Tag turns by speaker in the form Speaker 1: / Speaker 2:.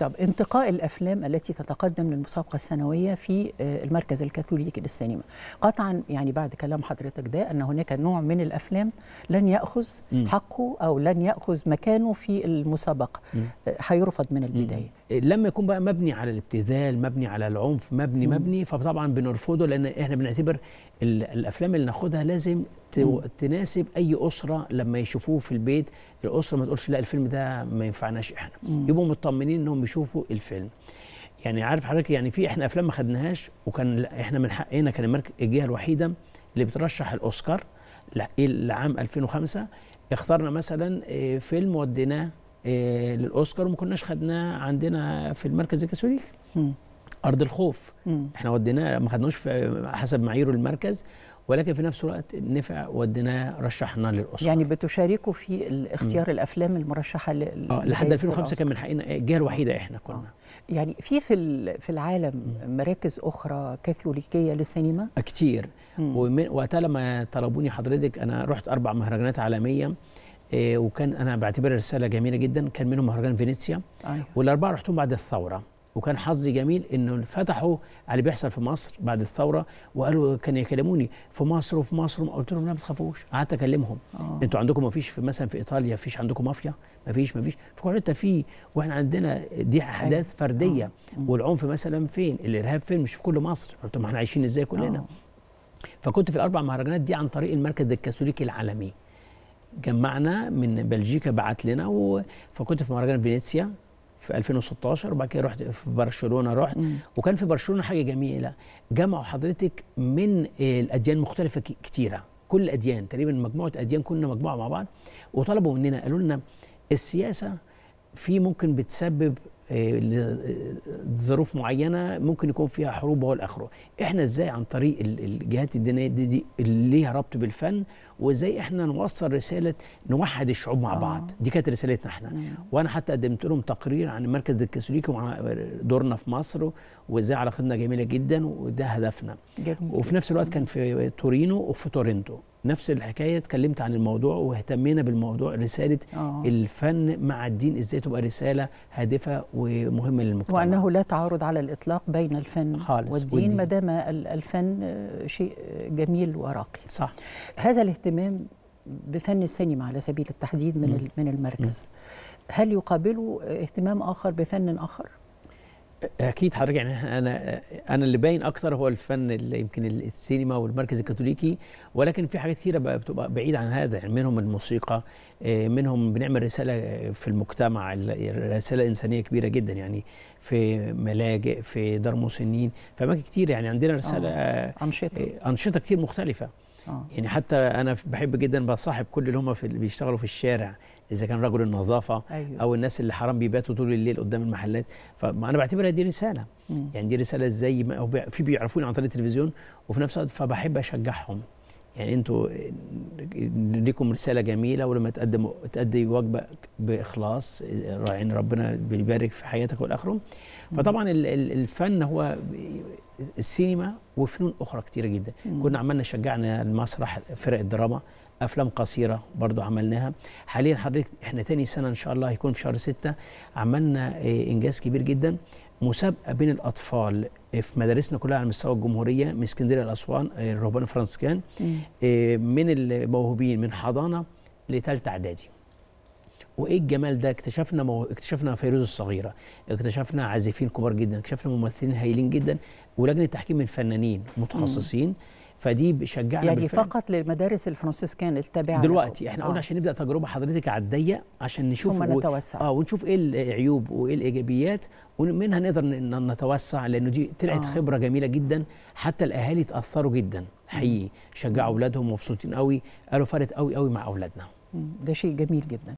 Speaker 1: طب انتقاء الافلام التي تتقدم للمسابقه السنويه في آه، المركز الكاثوليكي للسينما قطعا يعني بعد كلام حضرتك ده ان هناك نوع من الافلام لن ياخذ م. حقه او لن ياخذ مكانه في المسابقه هيرفض آه، من البدايه
Speaker 2: م. لما يكون بقى مبني على الابتذال مبني على العنف مبني م. مبني فطبعا بنرفضه لان احنا بنعتبر الافلام اللي ناخدها لازم تناسب اي اسره لما يشوفوه في البيت الاسره ما تقولش لا الفيلم ده ما ينفعناش احنا يبقوا مطمنين انهم بيشوفوا الفيلم يعني عارف حضرتك يعني في احنا افلام ما خدناهاش وكان احنا من حقنا كان الجهه الوحيده اللي بترشح الاوسكار لعام 2005 اخترنا مثلا آه، فيلم وديناه آه، للاوسكار وما كناش خدناه عندنا في المركز الكاثوليكي ارض الخوف مم. احنا وديناه ما خدناهوش حسب معاييره المركز ولكن في نفس الوقت نفع وديناه رشحناه للاسره يعني
Speaker 1: بتشاركوا في اختيار مم. الافلام المرشحه لل اه لحد 2005 كان من
Speaker 2: حقنا الجهه الوحيده احنا آه. كنا آه.
Speaker 1: يعني في في في العالم مم. مراكز اخرى كاثوليكيه للسينما
Speaker 2: آه، كتير وقتها لما طلبوني حضرتك انا رحت اربع مهرجانات عالميه آه، وكان انا بعتبرها رساله جميله جدا كان منهم مهرجان فينيسيا أيوة. والاربعه رحتهم بعد الثوره وكان حظي جميل انه فتحوا على اللي بيحصل في مصر بعد الثوره وقالوا كان يكلموني في مصر وفي مصر قلت لهم لا ما تخافوش قعدت اكلمهم آه. انتوا عندكم ما فيش في مثلا في ايطاليا ما فيش عندكم مافيا ما فيش ما فيش فكل حته في واحنا عندنا دي احداث آه. فرديه آه. والعنف مثلا فين الارهاب فين مش في كل مصر قلت ما احنا عايشين ازاي كلنا آه. فكنت في الاربع مهرجانات دي عن طريق المركز الكاثوليكي العالمي جمعنا من بلجيكا بعت لنا و... فكنت في مهرجان فينيسيا في 2016 وبعد كده رحت في برشلونه رحت مم. وكان في برشلونه حاجه جميله جمعوا حضرتك من الاديان مختلفه كتيره كل الاديان تقريبا مجموعه اديان كنا مجموعه مع بعض وطلبوا مننا قالوا لنا السياسه في ممكن بتسبب لظروف معينه ممكن يكون فيها حروب وهو الاخره احنا ازاي عن طريق الجهات الدينيه دي, دي اللي ليها ربط بالفن وازاي احنا نوصل رساله نوحد الشعوب مع آه. بعض دي كانت رسالتنا احنا وانا حتى قدمت لهم تقرير عن المركز الكاثوليكي دورنا في مصر وازاي علاقتنا جميله جدا وده هدفنا جميل. وفي نفس الوقت كان في تورينو وفي تورنتو نفس الحكايه اتكلمت عن الموضوع واهتمينا بالموضوع رساله أوه. الفن مع الدين ازاي تبقى رساله هادفه ومهمه للمجتمع وانه لا تعارض على الاطلاق بين الفن خالص والدين, والدين. ما
Speaker 1: دام الفن شيء جميل وراقي صح هذا الاهتمام بفن السينما على سبيل التحديد من من المركز م. هل يقابله اهتمام اخر بفن اخر
Speaker 2: اكيد حضرتك يعني انا انا اللي باين اكتر هو الفن اللي يمكن السينما والمركز الكاثوليكي ولكن في حاجات كثيره بتبقى بعيد عن هذا يعني منهم الموسيقى آه، منهم بنعمل رساله في المجتمع رساله انسانيه كبيره جدا يعني في ملاجئ في دار مسنين في اماكن كتير يعني عندنا رساله آه،, آه. انشطه انشطه كتير مختلفه آه. يعني حتى انا بحب جدا بصاحب كل اللي هم في اللي بيشتغلوا في الشارع اذا كان رجل النظافه أيوه. او الناس اللي حرام بيباتوا طول الليل قدام المحلات فانا بعتبرها دي رساله مم. يعني دي رساله ازاي في بيعرفوني عن طريق التلفزيون وفي نفس الوقت فبحب اشجعهم يعني انتوا ليكم رساله جميله ولما تقدم تأدي وجبه باخلاص راعين ربنا بيبارك في حياتك والاخره فطبعا الفن هو السينما وفنون اخرى كتيره جدا مم. كنا عملنا شجعنا المسرح فرق الدراما افلام قصيره برضو عملناها حاليا حضرتك احنا تاني سنه ان شاء الله هيكون في شهر ستة عملنا آه، انجاز كبير جدا مسابقه بين الاطفال آه، في مدارسنا كلها على مستوى الجمهوريه من اسكندريه لاسوان آه، الرهبان الفرنسيان من الموهوبين من حضانه لثالثه اعدادي وايه الجمال ده اكتشفنا مو... اكتشفنا فيروز الصغيره اكتشفنا عازفين كبار جدا اكتشفنا ممثلين هايلين جدا ولجنه تحكيم من فنانين متخصصين مم. فدي بشجعنا يعني بالفعل.
Speaker 1: فقط للمدارس الفرنسيسكان التابعه دلوقتي احنا آه. قلنا آه.
Speaker 2: عشان نبدا تجربه حضرتك على الضيق عشان نشوف ثم نتوسع و... اه ونشوف ايه العيوب وايه الايجابيات ومنها نقدر نتوسع لانه دي طلعت آه. خبره جميله جدا حتى الاهالي تاثروا جدا حقيقي شجعوا اولادهم مبسوطين قوي قالوا فرقت قوي قوي مع اولادنا ده شيء جميل جدا